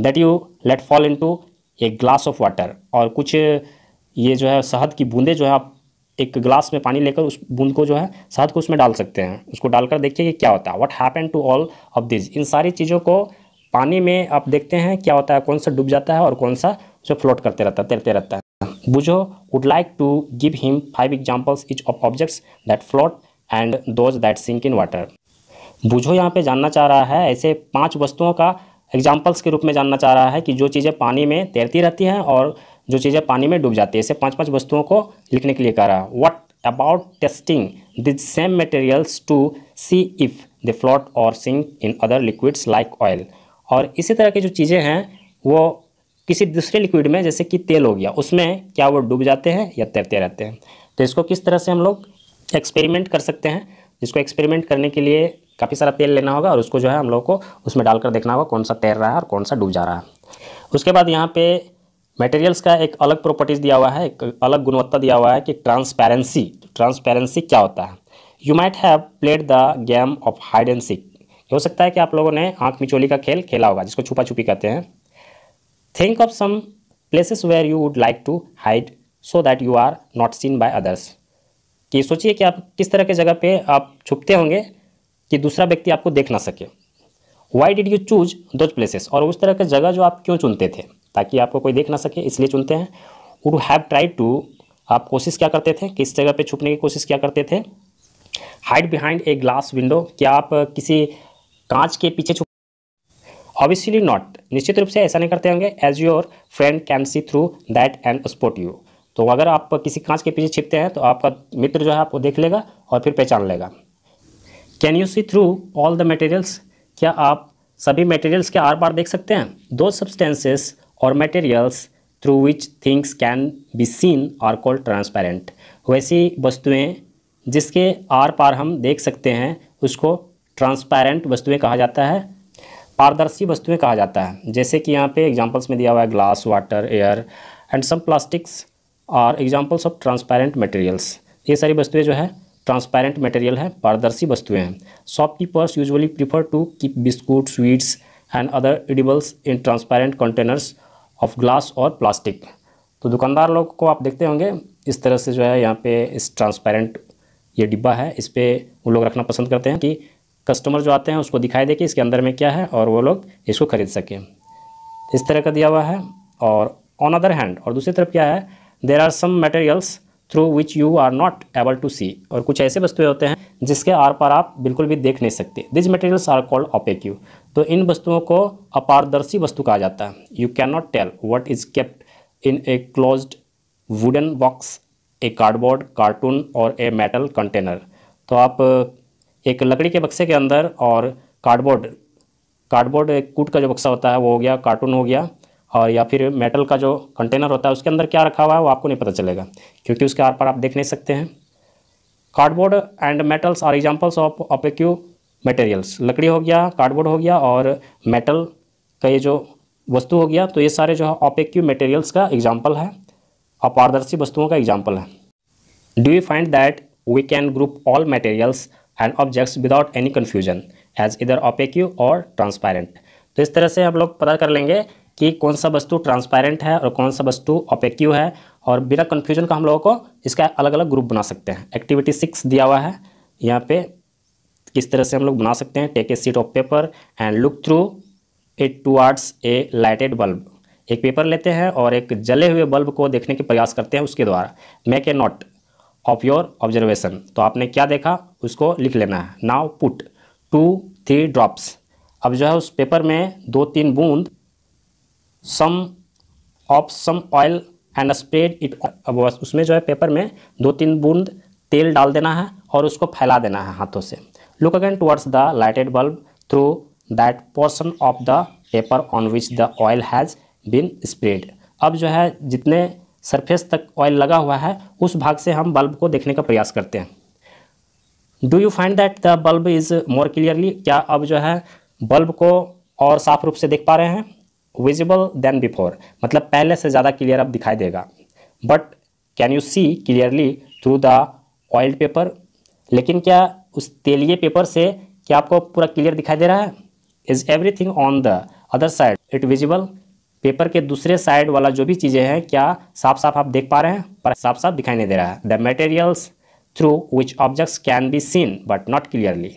that you let fall to a glass of water और कुछ ये जो है शहद की बूंदें जो है आप एक ग्लास में पानी लेकर उस बूंद को जो है शहद को उसमें डाल सकते हैं उसको डालकर देखिए कि क्या होता है what happen to all of this in सारी चीज़ों को पानी में आप देखते हैं क्या होता है कौन सा डूब जाता है और कौन सा उसे फ्लोट करते रहता है तैरते रहता है Boojho would like to give him five examples each of objects that float and those that sink in water Boojho यहाँ पे जानना चाह रहा है ऐसे पांच वस्तुओं का एग्जाम्पल्स के रूप में जानना चाह रहा है कि जो चीज़ें पानी में तैरती रहती हैं और जो चीज़ें पानी में डूब जाती है इसे पाँच पाँच वस्तुओं को लिखने के लिए कह रहा है what about testing these same materials to see if they float और sink in other liquids like oil और इसी तरह की जो चीज़ें हैं वो किसी दूसरे लिक्विड में जैसे कि तेल हो गया उसमें क्या वो डूब जाते हैं या तैरते रहते हैं तो इसको किस तरह से हम लोग एक्सपेरिमेंट कर सकते हैं जिसको एक्सपेरिमेंट करने के लिए काफ़ी सारा तेल लेना होगा और उसको जो है हम लोग को उसमें डालकर देखना होगा कौन सा तैर रहा है और कौन सा डूब जा रहा है उसके बाद यहाँ पे मटेरियल्स का एक अलग प्रॉपर्टीज दिया हुआ है एक अलग गुणवत्ता दिया हुआ है कि ट्रांसपेरेंसी ट्रांसपेरेंसी तो क्या होता है you might have played the game of hide and seek हो सकता है कि आप लोगों ने आंख मिचोली का खेल खेला होगा जिसको छुपा छुपी कहते हैं think of some places where you would like to hide so that you are not seen by others कि सोचिए कि आप किस तरह के जगह पे आप छुपते होंगे कि दूसरा व्यक्ति आपको देख ना सके why did you choose those places और उस तरह के जगह जो आप क्यों चुनते थे ताकि आपको कोई देख ना सके इसलिए चुनते हैं वुड हैव ट्राइड टू आप कोशिश क्या करते थे किस जगह पे छुपने की कोशिश क्या करते थे hide behind a glass window क्या आप किसी कांच के पीछे छुप ऑब्वियसली नॉट निश्चित रूप से ऐसा नहीं करते होंगे as your friend can see through that and spot you तो अगर आप किसी कांच के पीछे छिपते हैं तो आपका मित्र जो है आपको देख लेगा और फिर पहचान लेगा can you see through all the materials क्या आप सभी मटेरियल्स के आर पार देख सकते हैं दो सब्सटेंसेस और materials through which things can be seen are call transparent वैसी वस्तुएं जिसके आर पार हम देख सकते हैं उसको ट्रांसपेरेंट वस्तुएं कहा जाता है पारदर्शी वस्तुएं कहा जाता है जैसे कि यहाँ पे एग्जांपल्स में दिया हुआ है glass water air and some plastics और एग्जांपल्स ऑफ ट्रांसपेरेंट मटेरियल्स ये सारी वस्तुएं जो है ट्रांसपेरेंट मटेरियल है पारदर्शी वस्तुएं हैं shopkeepers usually prefer to keep biscuit sweets and other edibles in transparent containers of glass और प्लास्टिक तो दुकानदार लोग को आप देखते होंगे इस तरह से जो है यहाँ पे इस ट्रांसपेरेंट ये डिब्बा है इस पर वो लोग रखना पसंद करते हैं कि कस्टमर जो आते हैं उसको दिखाई दे कि इसके अंदर में क्या है और वो लोग इसको ख़रीद सकें इस तरह का दिया हुआ है और ऑन अदर हैंड और दूसरी तरफ क्या है there are some materials through which you are not able to see और कुछ ऐसे वस्तुएं होते हैं जिसके आर पार आप बिल्कुल भी देख नहीं सकते these materials are called opaque तो इन वस्तुओं को अपारदर्शी वस्तु कहा जाता है you can not tell what is kept in a closed wooden box a cardboard carton और ए मेटल कंटेनर तो आप uh, एक लकड़ी के बक्से के अंदर और कार्डबोर्ड कार्डबोर्ड कूट का जो बक्सा होता है वो हो गया कार्टून हो गया और या फिर मेटल का जो कंटेनर होता है उसके अंदर क्या रखा हुआ है वो आपको नहीं पता चलेगा क्योंकि उसके आर पर आप देख नहीं सकते हैं cardboard and metals are examples of opaque materials लकड़ी हो गया कार्डबोर्ड हो गया और मेटल का ये जो वस्तु हो गया तो ये सारे जो है ऑपेक्यू मटेरियल्स का एग्जाम्पल है अपारदर्शी वस्तुओं का एग्जाम्पल है do you find that we can group all materials and objects without any confusion as इधर ऑपेक्यू और ट्रांसपेरेंट तो इस तरह से हम लोग पता कर लेंगे कि कौन सा वस्तु ट्रांसपेरेंट है और कौन सा वस्तु ऑपेक्यू है और बिना कन्फ्यूजन का हम लोगों को इसका अलग अलग ग्रुप बना सकते हैं एक्टिविटी सिक्स दिया हुआ है यहाँ पे किस तरह से हम लोग बना सकते हैं take a sheet of paper and look through it towards a lighted bulb एक पेपर लेते हैं और एक जले हुए बल्ब को देखने के प्रयास करते हैं उसके द्वारा make a note of your observation तो आपने क्या देखा उसको लिख लेना है now put two three drops अब जो है उस पेपर में दो तीन बूंद some of some oil and spread it अब उसमें जो है पेपर में दो तीन बूंद तेल डाल देना है और उसको फैला देना है हाथों से look again towards the lighted bulb through that portion of the paper on which the oil has been sprayed अब जो है जितने सरफेस तक ऑयल लगा हुआ है उस भाग से हम बल्ब को देखने का प्रयास करते हैं do you find that the bulb is more clearly क्या अब जो है बल्ब को और साफ रूप से देख पा रहे हैं विजिबल देन बिफोर मतलब पहले से ज़्यादा क्लियर अब दिखाई देगा but can you see clearly through the oil paper लेकिन क्या उस तेलिए पेपर से क्या आपको पूरा क्लियर दिखाई दे रहा है is everything on the other side it visible paper के दूसरे साइड वाला जो भी चीज़ें हैं क्या साफ साफ आप देख पा रहे हैं पर साफ साफ दिखाई नहीं दे रहा है the materials through which objects can be seen but not clearly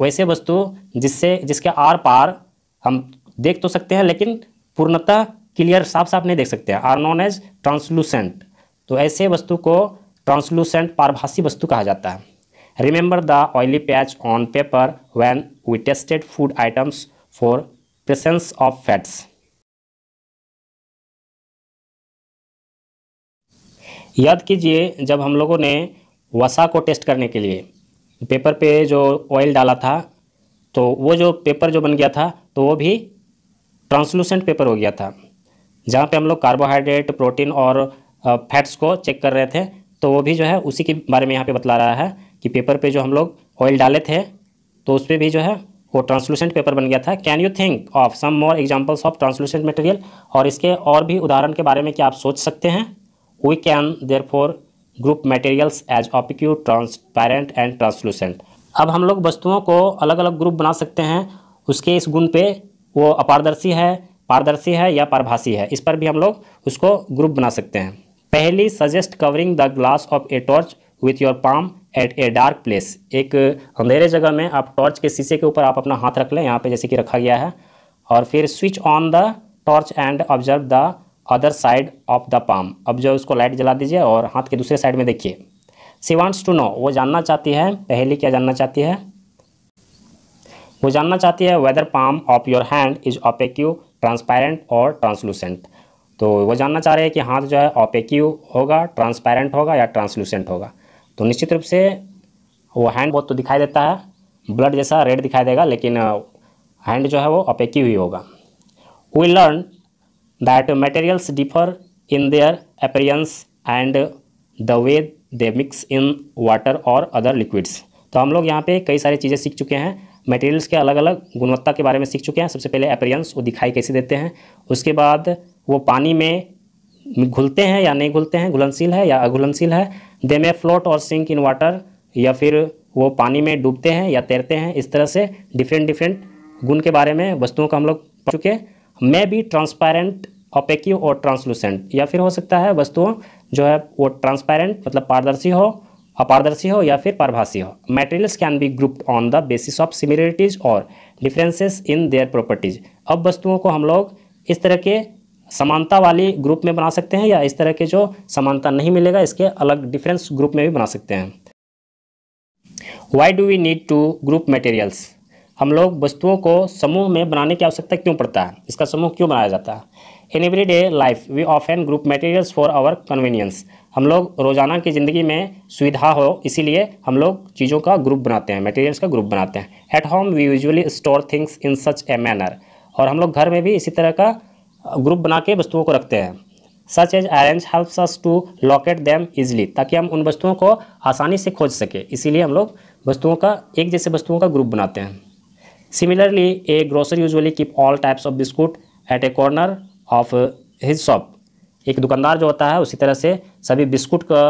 वैसे वस्तु जिससे जिसके आर पार हम देख तो सकते हैं लेकिन पूर्णतः क्लियर साफ साफ नहीं देख सकते हैं आर नॉन एज ट्रांसलूसेंट तो ऐसे वस्तु को ट्रांसलूसेंट पारभाषी वस्तु कहा जाता है remember the oily patch on paper when we tested food items for presence of fats याद कीजिए जब हम लोगों ने वसा को टेस्ट करने के लिए पेपर पे जो ऑयल डाला था तो वो जो पेपर जो बन गया था तो वो भी ट्रांसलूसेंट पेपर हो गया था जहाँ पे हम लोग कार्बोहाइड्रेट प्रोटीन और फैट्स को चेक कर रहे थे तो वो भी जो है उसी के बारे में यहाँ पे बतला रहा है कि पेपर पे जो हम लोग ऑयल डाले थे तो उस पर भी जो है वो ट्रांसलूसेंट पेपर बन गया था can you think of some more examples of translucent material और इसके और भी उदाहरण के बारे में क्या आप सोच सकते हैं we can therefore group materials as opaque transparent and translucent अब हम लोग वस्तुओं को अलग अलग ग्रुप बना सकते हैं उसके इस गुण पे वो अपारदर्शी है पारदर्शी है या पारभाषी है इस पर भी हम लोग उसको ग्रुप बना सकते हैं पहली suggest covering the glass of a torch with your palm at a dark place एक अंधेरे जगह में आप टॉर्च के शीशे के ऊपर आप अपना हाथ रख लें यहाँ पे जैसे कि रखा गया है और फिर switch on the torch and observe the other side of the palm अब जो उसको लाइट जला दीजिए और हाथ के दूसरे साइड में देखिए सी वांट्स टू नो वो जानना चाहती है पहली क्या जानना चाहती है वो जानना चाहती है whether palm of your hand is opaque transparent और ट्रांसलूसेंट तो वो जानना चाह रहे हैं कि हाथ जो है ऑपेक्यू होगा ट्रांसपेरेंट होगा या ट्रांसलूसेंट होगा तो निश्चित रूप से वो हैंड बहुत तो दिखाई देता है ब्लड जैसा रेड दिखाई देगा लेकिन हैंड जो है वो अपेकी हुई होगा we learn that materials differ in their appearance and the way they mix in water और अदर लिक्विड्स तो हम लोग यहाँ पे कई सारी चीज़ें सीख चुके हैं मटेरियल्स के अलग अलग गुणवत्ता के बारे में सीख चुके हैं सबसे पहले अपेरियंस वो दिखाई कैसे देते हैं उसके बाद वो पानी में घुलते हैं या नहीं घुलते हैं घुलनशील है या अघुलनशील है दे में फ्लोट और सिंक इन वाटर या फिर वो पानी में डूबते हैं या तैरते हैं इस तरह से डिफरेंट डिफरेंट गुण के बारे में वस्तुओं का हम लोग पढ़ चुके मे बी ट्रांसपेरेंट ऑपेक्यू और ट्रांसलूसेंट या फिर हो सकता है वस्तुओं जो है वो ट्रांसपेरेंट मतलब पारदर्शी हो अपारदर्शी हो या फिर पारभाषी हो materials can be grouped on the basis of similarities और डिफरेंसेस इन देयर प्रॉपर्टीज अब वस्तुओं को हम लोग इस तरह के समानता वाली ग्रुप में बना सकते हैं या इस तरह के जो समानता नहीं मिलेगा इसके अलग डिफरेंस ग्रुप में भी बना सकते हैं why do we need to group materials हम लोग वस्तुओं को समूह में बनाने की आवश्यकता क्यों पड़ता है इसका समूह क्यों बनाया जाता है in every day life we often group materials for our convenience हम लोग रोज़ाना की ज़िंदगी में सुविधा हो इसीलिए हम लोग चीज़ों का ग्रुप बनाते हैं मटेरियल्स का ग्रुप बनाते हैं at home we usually store things in such a manner और हम लोग घर में भी इसी तरह का ग्रुप बना के वस्तुओं को रखते हैं such as arrange helps us to locate them easily ताकि हम उन वस्तुओं को आसानी से खोज सकें इसीलिए हम लोग वस्तुओं का एक जैसे वस्तुओं का ग्रुप बनाते हैं similarly a grocer usually keep all types of biscuit at a corner of his shop एक दुकानदार जो होता है उसी तरह से सभी बिस्कुट का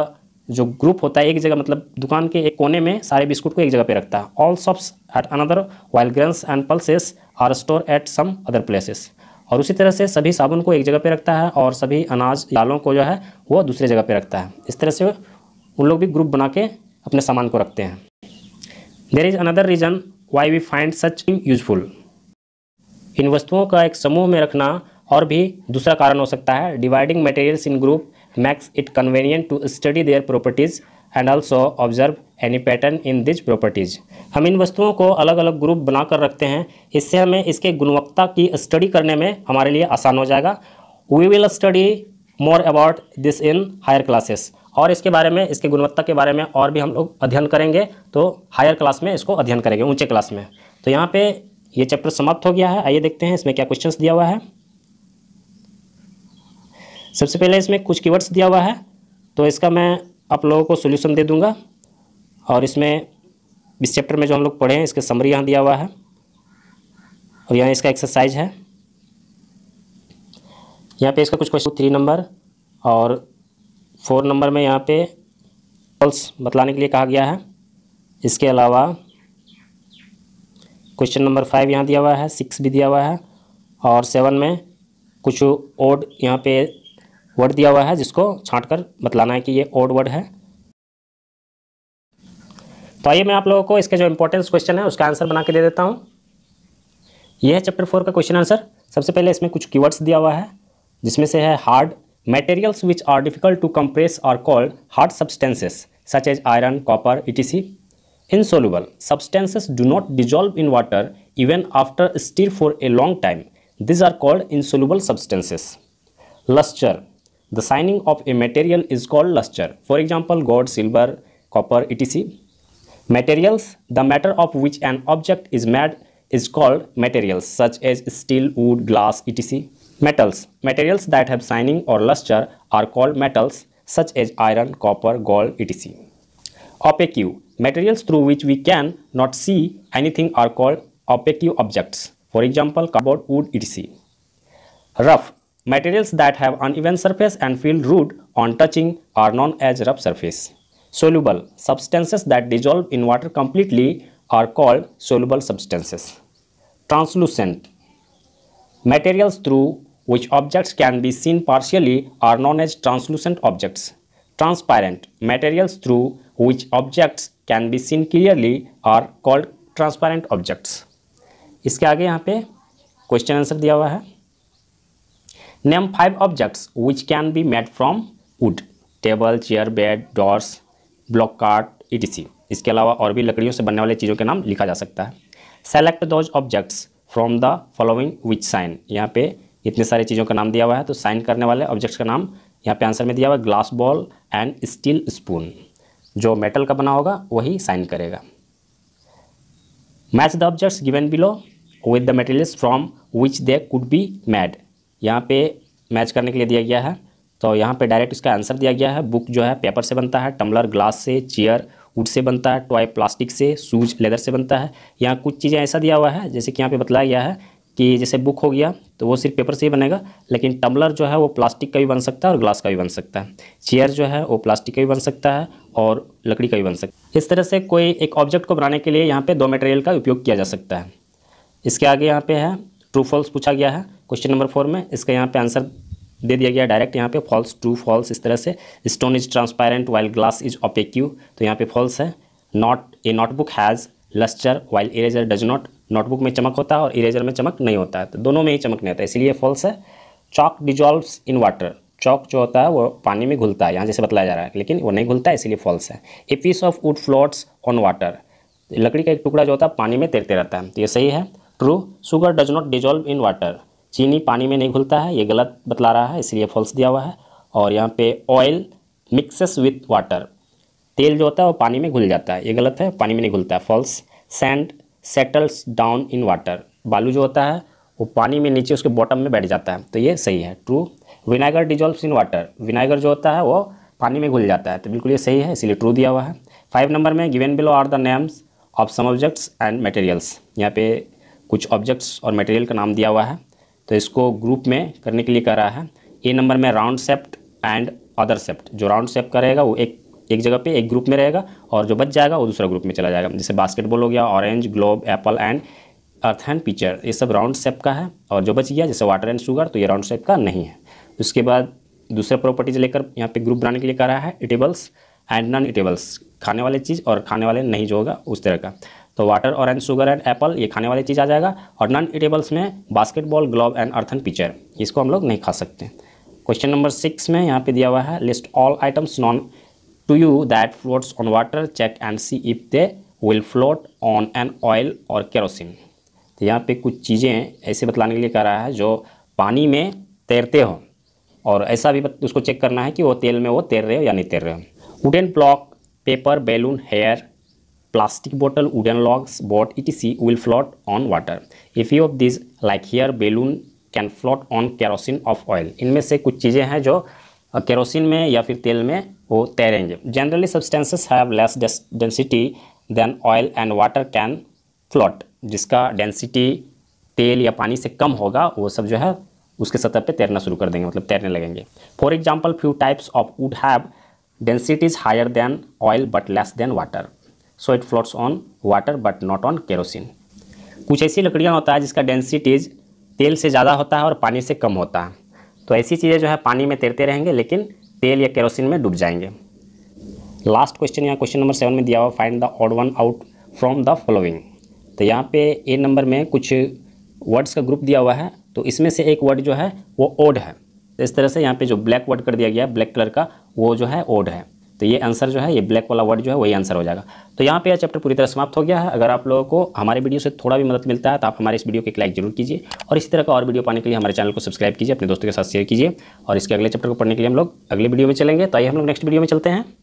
जो ग्रुप होता है एक जगह मतलब दुकान के एक कोने में सारे बिस्कुट को एक जगह पे रखता है all shops at another while grains and pulses are store at some other places और उसी तरह से सभी साबुन को एक जगह पे रखता है और सभी अनाज दालों को जो है वो दूसरे जगह पे रखता है इस तरह से उन लोग भी ग्रुप बना के अपने सामान को रखते हैं there is another reason why we find such useful in वस्तुओं का एक समूह में रखना और भी दूसरा कारण हो सकता है dividing materials in group makes it convenient to study their properties and also observe any pattern in these properties हम इन वस्तुओं को अलग अलग ग्रुप बनाकर रखते हैं इससे हमें इसके गुणवत्ता की स्टडी करने में हमारे लिए आसान हो जाएगा we will study more about this in higher classes और इसके बारे में इसके गुणवत्ता के बारे में और भी हम लोग अध्ययन करेंगे तो हायर क्लास में इसको अध्ययन करेंगे ऊंचे क्लास में तो यहाँ पे ये चैप्टर समाप्त हो गया है आइए देखते हैं इसमें क्या क्वेश्चंस दिया हुआ है सबसे पहले इसमें कुछ कीवर्ड्स दिया हुआ है तो इसका मैं आप लोगों को सोल्यूशन दे दूँगा और इसमें इस चैप्टर में जो हम लोग पढ़े हैं इसका समरी यहाँ दिया हुआ है और यहाँ इसका एक्सरसाइज है यहाँ पे इसका कुछ क्वेश्चन थ्री नंबर और फोर नंबर में यहाँ पे पल्स बतलाने के लिए कहा गया है इसके अलावा क्वेश्चन नंबर फाइव यहाँ दिया हुआ है सिक्स भी दिया हुआ है और सेवन में कुछ ओड यहाँ पे वर्ड दिया हुआ है जिसको छाँट कर बतलाना है कि ये ओड वर्ड है तो आइए मैं आप लोगों को इसके जो इम्पोर्टेंस क्वेश्चन है उसका आंसर बना के दे देता हूँ यह है चैप्टर फोर का क्वेश्चन आंसर सबसे पहले इसमें कुछ कीवर्ड्स दिया हुआ है जिसमें से है hard materials which are difficult to compress are called hard substances such as iron copper etc insoluble substances do not dissolve in water even after stir for a long time these are called insoluble substances lustre The shining of a material is called luster. For example, gold, silver, copper, etc. Materials, the matter of which an object is made is called materials such as steel, wood, glass, etc. Metals, materials that have shining or luster are called metals such as iron, copper, gold, etc. Opaque, materials through which we can not see anything are called opaque objects. For example, cardboard, wood, etc. Rough, Materials that have uneven surface and feel rude on touching are known as rough surface. Soluble substances that dissolve in water completely are called soluble substances. Translucent materials through which objects can be seen partially are known as translucent objects. Transparent materials through which objects can be seen clearly are called transparent objects iske aage yahan pe question answer diya hua hai Name five objects which can be made from wood. Table chair bed doors block cart ई इसके अलावा और भी लकड़ियों से बनने वाले चीज़ों के नाम लिखा जा सकता है select those objects from the following which shine यहाँ पे इतने सारे चीज़ों का नाम दिया हुआ है तो साइन करने वाले ऑब्जेक्ट्स का नाम यहाँ पे आंसर में दिया हुआ है glass ball and steel spoon जो मेटल का बना होगा वही साइन करेगा match the objects given below with the materials from which they could be made यहाँ पे मैच करने के लिए दिया गया है तो यहाँ पे डायरेक्ट इसका आंसर दिया गया है बुक जो है पेपर से बनता है टम्बलर ग्लास से चेयर वुड से बनता है टॉय प्लास्टिक से शूज लेदर से बनता है यहाँ कुछ चीज़ें ऐसा दिया हुआ है जैसे कि यहाँ पे बताया गया है कि जैसे बुक हो गया तो वो सिर्फ पेपर से ही बनेगा लेकिन टम्बलर जो है वो प्लास्टिक का भी बन सकता है और ग्लास का भी बन सकता है चेयर जो है वो प्लास्टिक का भी बन सकता है और लकड़ी का भी बन सकता है इस तरह से कोई एक ऑब्जेक्ट को बनाने के लिए यहाँ पर दो मटेरियल का उपयोग किया जा सकता है इसके आगे यहाँ पर है ट्रूफॉल्स पूछा गया है क्वेश्चन नंबर फोर में इसका यहाँ पे आंसर दे दिया गया डायरेक्ट यहाँ पे फॉल्स ट्रू फॉल्स इस तरह से stone is transparent while glass is opaque तो यहाँ पे फॉल्स है not a notebook has lustre while eraser does not notebook में चमक होता है और इरेजर में चमक नहीं होता है तो दोनों में ही चमक नहीं होता है इसलिए फॉल्स है chalk dissolves in water chalk जो होता है वो पानी में घुलता है यहाँ जैसे बतलाया जा रहा है लेकिन वो नहीं घुलता है इसलिए फॉल्स है a piece of wood floats on water लकड़ी का एक टुकड़ा जो होता है पानी में तैरते रहता है तो ये सही है true sugar does not dissolve in water चीनी पानी में नहीं घुलता है ये गलत बतला रहा है इसलिए फॉल्स दिया हुआ है और यहाँ पे ऑयल मिक्सेस विथ वाटर तेल जो होता है वो पानी में घुल जाता है ये गलत है पानी में नहीं घुलता है false sand settles down in water बालू जो होता है वो पानी में नीचे उसके बॉटम में बैठ जाता है तो ये सही है true vinegar dissolve in water vinegar जो होता है वो पानी में घुल जाता है तो बिल्कुल ये सही है इसीलिए ट्रू दिया हुआ है फाइव नंबर में given below are the names of some objects and materials यहाँ पे कुछ ऑब्जेक्ट्स और मटेरियल का नाम दिया हुआ है तो इसको ग्रुप में करने के लिए कह रहा है ए नंबर में round shaped and other shaped जो राउंड सेप्ट करेगा वो एक एक जगह पे एक ग्रुप में रहेगा और जो बच जाएगा वो दूसरा ग्रुप में चला जाएगा जैसे बास्केटबॉल हो गया orange globe apple and earth and pitcher ये सब राउंड सेप का है और जो बच गया जैसे वाटर एंड शुगर तो ये राउंड सेप का नहीं है उसके बाद दूसरे प्रॉपर्टीज लेकर यहाँ पे ग्रुप बनाने के लिए कह रहा है इटेबल्स एंड नॉन इटेबल्स खाने वाले चीज़ और खाने वाले नहीं जो होगा उस तरह का तो वाटर और एंड शुगर एंड एप्पल ये खाने वाली चीज़ आ जाएगा और नॉन ईटेबल्स में basketball globe and earthen pitcher इसको हम लोग नहीं खा सकते क्वेश्चन नंबर सिक्स में यहाँ पे दिया हुआ है list all items known to you that floats on water check and see if they will float on an oil और केरोसिन तो यहाँ पे कुछ चीज़ें ऐसे बतलाने के लिए कह रहा है जो पानी में तैरते हो और ऐसा भी उसको चेक करना है कि वो तेल में वो तैर रहे हो या नहीं तैर रहे हो wooden block paper balloon hair plastic bottle, wooden logs, board, see will float on water. A few of these, like here, balloon can float on kerosene of oil इनमें से कुछ चीज़ें हैं जो कैरोसिन में या फिर तेल में वो तैरेंगे generally substances have less density than oil and water can float जिसका डेंसिटी तेल या पानी से कम होगा वो सब जो है उसके सतह पे तैरना शुरू कर देंगे मतलब तैरने लगेंगे for example few types of wood have densities higher than oil but less than water so it floats on water but not on kerosene कुछ ऐसी लकड़ियाँ होता है जिसका डेंसिटीज तेल से ज़्यादा होता है और पानी से कम होता है तो ऐसी चीज़ें जो है पानी में तैरते रहेंगे लेकिन तेल या केरोसिन में डूब जाएंगे लास्ट क्वेश्चन यहाँ क्वेश्चन नंबर सेवन में दिया हुआ find the odd one out from the following तो यहाँ पे ए नंबर में कुछ वर्ड्स का ग्रुप दिया हुआ है तो इसमें से एक वर्ड जो है वो ओड है तो इस तरह से यहाँ पे जो ब्लैक वर्ड कर दिया गया है ब्लैक कलर का वो जो है ओड है तो ये आंसर जो है ये ब्लैक वाला वर्ड जो है वही आंसर हो जाएगा तो यहाँ पे यह चैप्टर पूरी तरह समाप्त हो गया है अगर आप लोगों को हमारे वीडियो से थोड़ा भी मदद मिलता है तो आप हमारे इस वीडियो को एक लाइक जरूर कीजिए और इसी तरह का और वीडियो पाने के लिए हमारे चैनल को सब्सक्राइब कीजिए अपने दोस्तों के साथ शेयर कीजिए और इसके अगले चैप्टर को पढ़ने के लिए हम लोग अगले वीडियो में चलेंगे तो आइए हम लोग नेक्स्ट वीडियो में चलते हैं